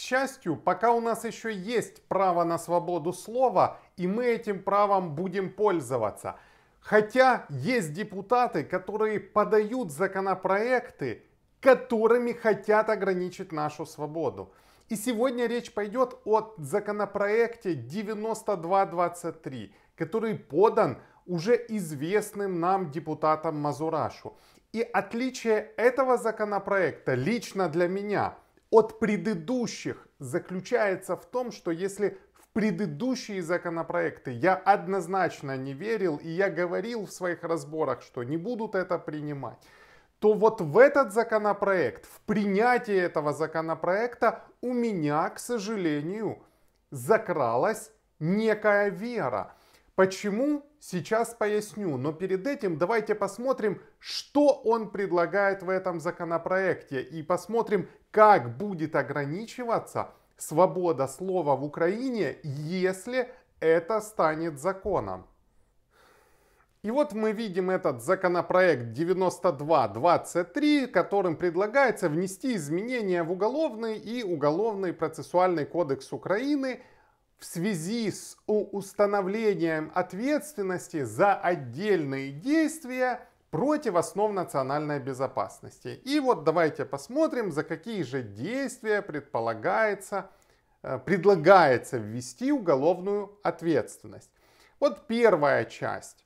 счастью, пока у нас еще есть право на свободу слова, и мы этим правом будем пользоваться. Хотя есть депутаты, которые подают законопроекты, которыми хотят ограничить нашу свободу. И сегодня речь пойдет о законопроекте 9223, который подан уже известным нам депутатом Мазурашу. И отличие этого законопроекта лично для меня – от предыдущих заключается в том, что если в предыдущие законопроекты я однозначно не верил и я говорил в своих разборах, что не будут это принимать, то вот в этот законопроект, в принятии этого законопроекта у меня, к сожалению, закралась некая вера. Почему? Сейчас поясню. Но перед этим давайте посмотрим, что он предлагает в этом законопроекте и посмотрим, как будет ограничиваться свобода слова в Украине, если это станет законом. И вот мы видим этот законопроект 9223, которым предлагается внести изменения в Уголовный и Уголовный процессуальный кодекс Украины в связи с установлением ответственности за отдельные действия – против основ национальной безопасности. И вот давайте посмотрим, за какие же действия предполагается, э, предлагается ввести уголовную ответственность. Вот первая часть.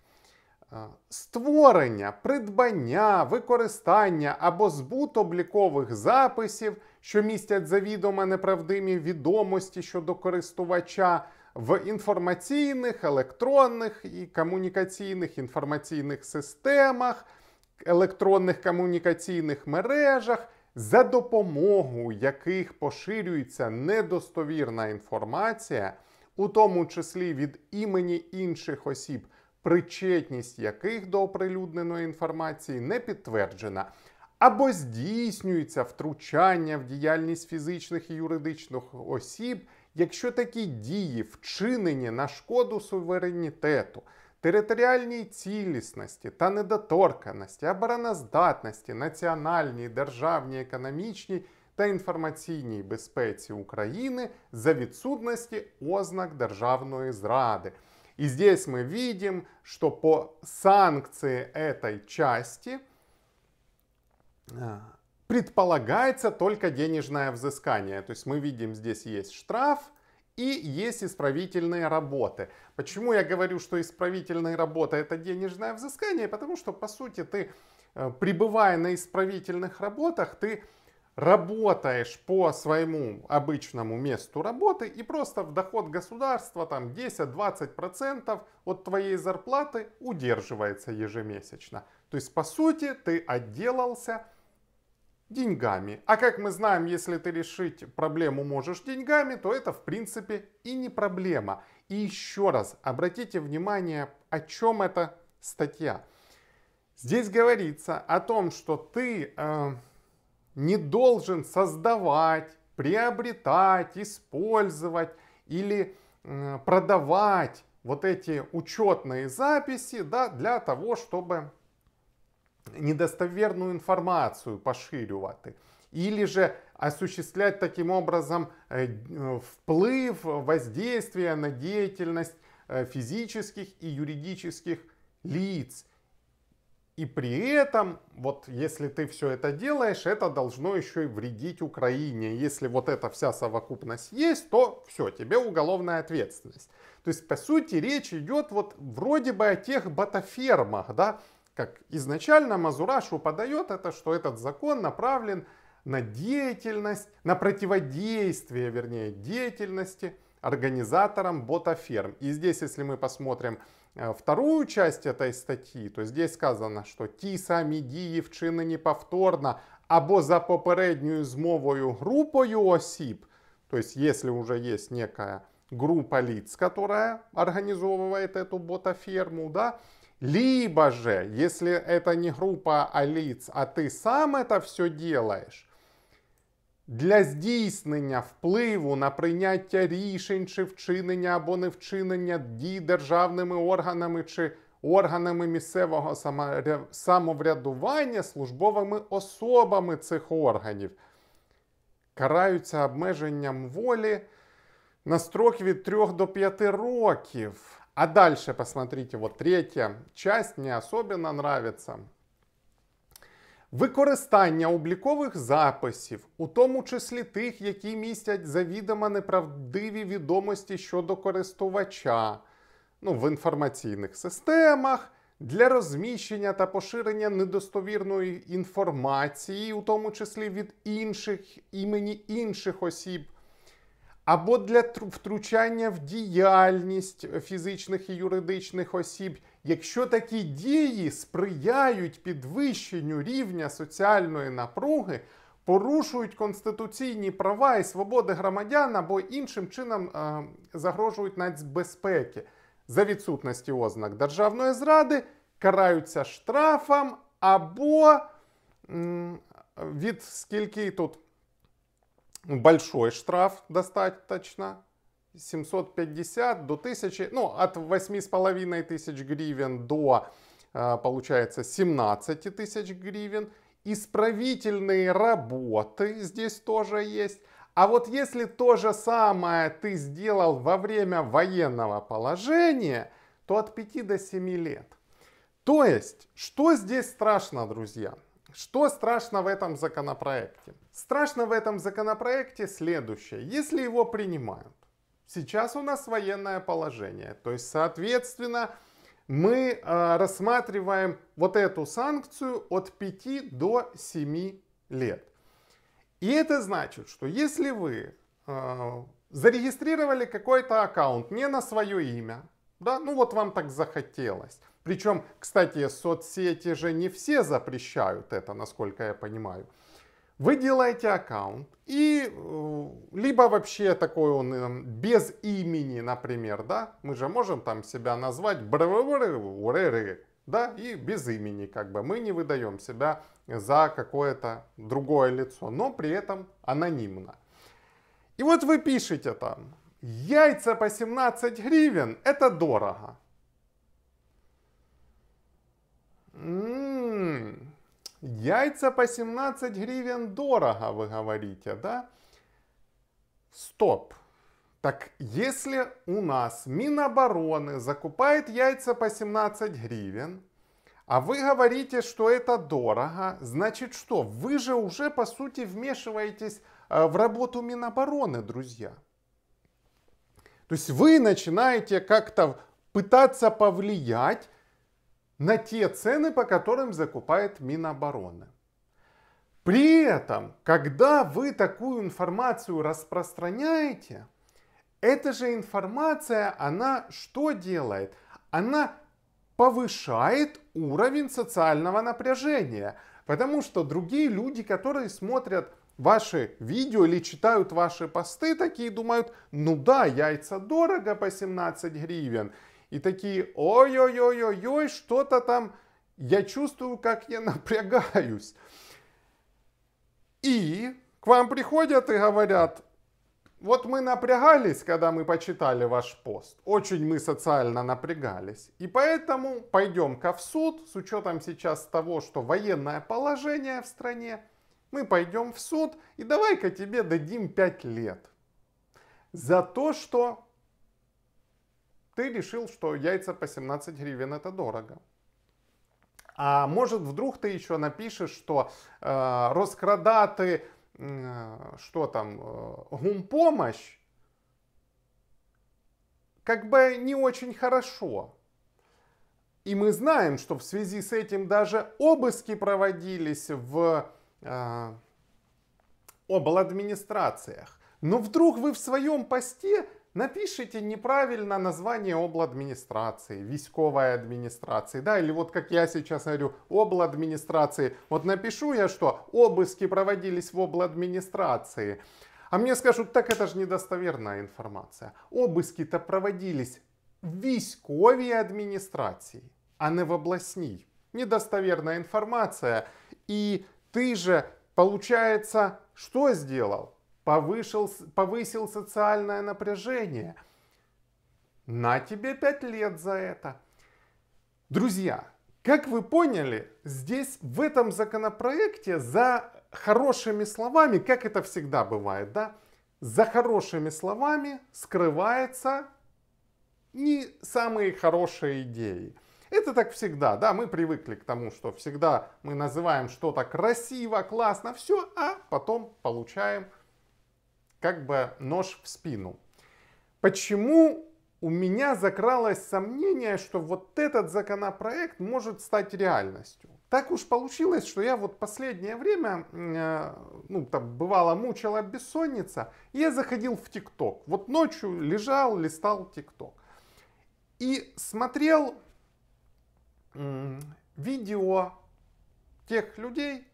Э, створення, придбання, використання або збут облікових записів, що містять завідомо неправдиві відомості щодо користувача, в інформаційних, електронних і комунікаційних інформаційних системах, електронних комунікаційних мережах, за допомогою яких поширюється недостовірна інформація, у тому числі від імені інших осіб, причетність яких до оприлюдненої інформації не підтверджена. Або здійснюється втручання в діяльність фізичних і юридичних осіб, якщо такі дії вчинені на шкоду суверенітету, територіальній цілісності та недоторканості, обороноздатності, національній, державній, економічній та інформаційній безпеці України за відсутності ознак державної зради. І здесь ми видим, що по санкції этой части предполагается только денежное взыскание. То есть мы видим, здесь есть штраф, и есть исправительные работы. Почему я говорю, что исправительные работы это денежное взыскание? Потому что, по сути, ты, э, пребывая на исправительных работах, ты работаешь по своему обычному месту работы и просто в доход государства там 10-20% от твоей зарплаты удерживается ежемесячно. То есть, по сути, ты отделался деньгами. А как мы знаем, если ты решить проблему можешь деньгами, то это в принципе и не проблема. И еще раз обратите внимание, о чем эта статья. Здесь говорится о том, что ты э, не должен создавать, приобретать, использовать или э, продавать вот эти учетные записи да, для того, чтобы недостоверную информацию поширювати. Или же осуществлять таким образом э, э, вплыв, воздействие на деятельность э, физических и юридических лиц. И при этом, вот если ты все это делаешь, это должно еще и вредить Украине. Если вот эта вся совокупность есть, то все, тебе уголовная ответственность. То есть, по сути, речь идет вот вроде бы о тех ботафермах, да, как изначально Мазурашу подает это, что этот закон направлен на деятельность, на противодействие, вернее, деятельности организаторам ботаферм. И здесь, если мы посмотрим э, вторую часть этой статьи, то здесь сказано, что ти самі дії вчинені повторно або за попередньою змовою групою осіб, то есть если уже есть некая группа лиц, которая организовывает эту ботаферму, да, Либо же, если это не группа а лиц, а ти сам это все делаєш, для здійснення впливу на прийняття рішень чи вчинення або невчинення дій державними органами чи органами місцевого самоврядування службовими особами цих органів, караються обмеженням волі на строк від 3 до 5 років. А дальше посмотрите, вот третя часть мне особенно нравится. Використання облікових записів, у тому числі тих, які містять завідомо неправдиві відомості щодо користувача, ну, в інформаційних системах, для розміщення та поширення недостовірної інформації, у тому числі від інших імені інших осіб, або для втручання в діяльність фізичних і юридичних осіб, якщо такі дії сприяють підвищенню рівня соціальної напруги, порушують конституційні права і свободи громадян або іншим чином е, загрожують нацбезпеки. За відсутності ознак державної зради караються штрафом або м, від скільки тут большой штраф достаточно, 750 до 1000, ну от 8,5 тысяч гривен до, э, получается, 17 тысяч гривен. Исправительные работы здесь тоже есть. А вот если то же самое ты сделал во время военного положения, то от 5 до 7 лет. То есть, что здесь страшно, друзья? Что страшно в этом законопроекте? Страшно в этом законопроекте следующее. Если его принимают, сейчас у нас военное положение, то есть, соответственно, мы э, рассматриваем вот эту санкцию от 5 до 7 лет. И это значит, что если вы э, зарегистрировали какой-то аккаунт не на свое имя, да, ну вот вам так захотелось, причем, кстати, соцсети же не все запрещают это, насколько я понимаю. Вы делаете аккаунт и э, либо вообще такой он э, без имени, например, да, мы же можем там себя назвать да, и без имени, как бы мы не выдаем себя за какое-то другое лицо, но при этом анонимно. И вот вы пишете там, яйца по 17 гривен, это дорого. М-м-м. Яйца по 17 гривен дорого, вы говорите, да? Стоп. Так если у нас Минобороны закупает яйца по 17 гривен, а вы говорите, что это дорого, значит что? Вы же уже по сути вмешиваетесь э, в работу Минобороны, друзья. То есть вы начинаете как-то пытаться повлиять на те цены, по которым закупает Минобороны. При этом, когда вы такую информацию распространяете, эта же информация, она что делает? Она повышает уровень социального напряжения, потому что другие люди, которые смотрят ваши видео или читают ваши посты, такие думают, ну да, яйца дорого по 17 гривен, и такие, ой-ой-ой-ой-ой, что-то там, я чувствую, как я напрягаюсь. И к вам приходят и говорят, вот мы напрягались, когда мы почитали ваш пост. Очень мы социально напрягались. И поэтому пойдем-ка в суд, с учетом сейчас того, что военное положение в стране, мы пойдем в суд и давай-ка тебе дадим 5 лет. За то, что ты решил, что яйца по 17 гривен это дорого. А может вдруг ты еще напишешь, что э, Роскрадаты, э, что там, э, гумпомощь, как бы не очень хорошо. И мы знаем, что в связи с этим даже обыски проводились в э, обладминистрациях. Но вдруг вы в своем посте Напишите неправильно название обладминистрации, військовой администрации, да, или вот как я сейчас говорю, обладминистрации. Вот напишу я, что обыски проводились в обладминистрации, а мне скажут, так это же недостоверная информация. Обыски-то проводились в військовій администрации, а не в областній. Недостоверная информация. И ты же, получается, что сделал? повышил, повысил социальное напряжение. На тебе пять лет за это. Друзья, как вы поняли, здесь в этом законопроекте за хорошими словами, как это всегда бывает, да, за хорошими словами скрывается не самые хорошие идеи. Это так всегда, да, мы привыкли к тому, что всегда мы называем что-то красиво, классно, все, а потом получаем как бы нож в спину. Почему у меня закралось сомнение, что вот этот законопроект может стать реальностью? Так уж получилось, что я вот последнее время, э, ну, там, бывало, мучила бессонница, и я заходил в ТикТок. Вот ночью лежал, листал ТикТок. И смотрел видео тех людей,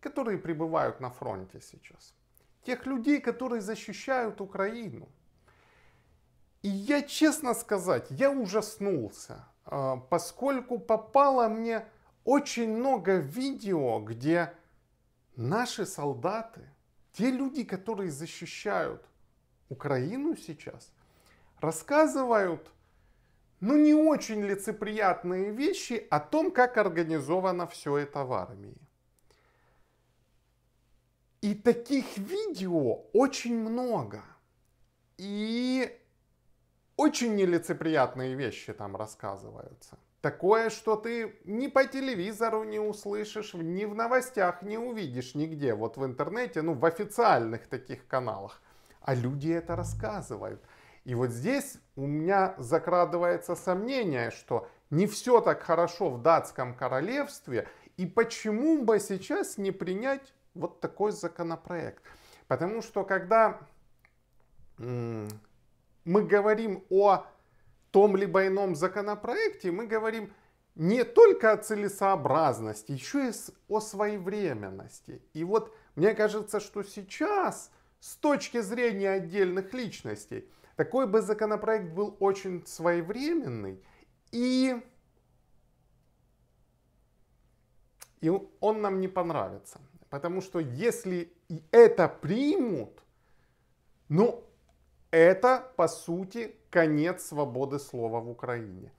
которые пребывают на фронте сейчас тех людей, которые защищают Украину. И я, честно сказать, я ужаснулся, а, поскольку попало мне очень много видео, где наши солдаты, те люди, которые защищают Украину сейчас, рассказывают, ну, не очень лицеприятные вещи о том, как организовано все это в армии. И таких видео очень много. И очень нелицеприятные вещи там рассказываются. Такое, что ты ни по телевизору не услышишь, ни в новостях не увидишь нигде, вот в интернете, ну, в официальных таких каналах. А люди это рассказывают. И вот здесь у меня закрадывается сомнение, что не все так хорошо в датском королевстве, и почему бы сейчас не принять вот такой законопроект. Потому что когда мы говорим о том либо ином законопроекте, мы говорим не только о целесообразности, еще и о своевременности. И вот мне кажется, что сейчас с точки зрения отдельных личностей такой бы законопроект был очень своевременный и и он нам не понравится. Потому что если это примут, ну, это, по сути, конец свободы слова в Украине.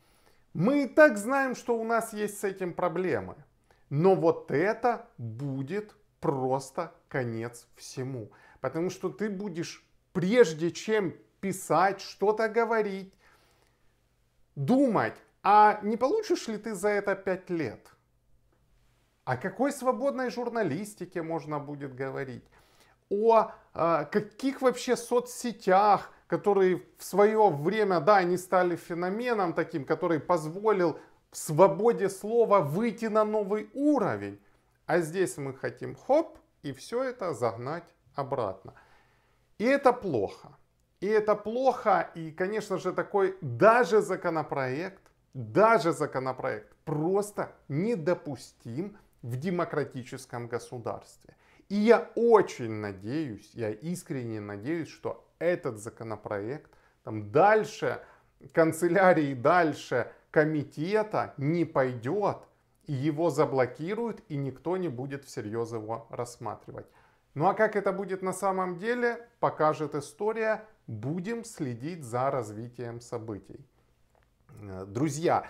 Мы и так знаем, что у нас есть с этим проблемы. Но вот это будет просто конец всему. Потому что ты будешь, прежде чем писать, что-то говорить, думать, а не получишь ли ты за это пять лет? О какой свободной журналистике можно будет говорить? О э, каких вообще соцсетях, которые в свое время, да, они стали феноменом таким, который позволил в свободе слова выйти на новый уровень. А здесь мы хотим хоп и все это загнать обратно. И это плохо. И это плохо, и, конечно же, такой даже законопроект, даже законопроект просто недопустим в демократическом государстве. И я очень надеюсь, я искренне надеюсь, что этот законопроект там дальше канцелярии, дальше комитета не пойдет, и его заблокируют, и никто не будет всерьез его рассматривать. Ну а как это будет на самом деле, покажет история. Будем следить за развитием событий. Э, друзья,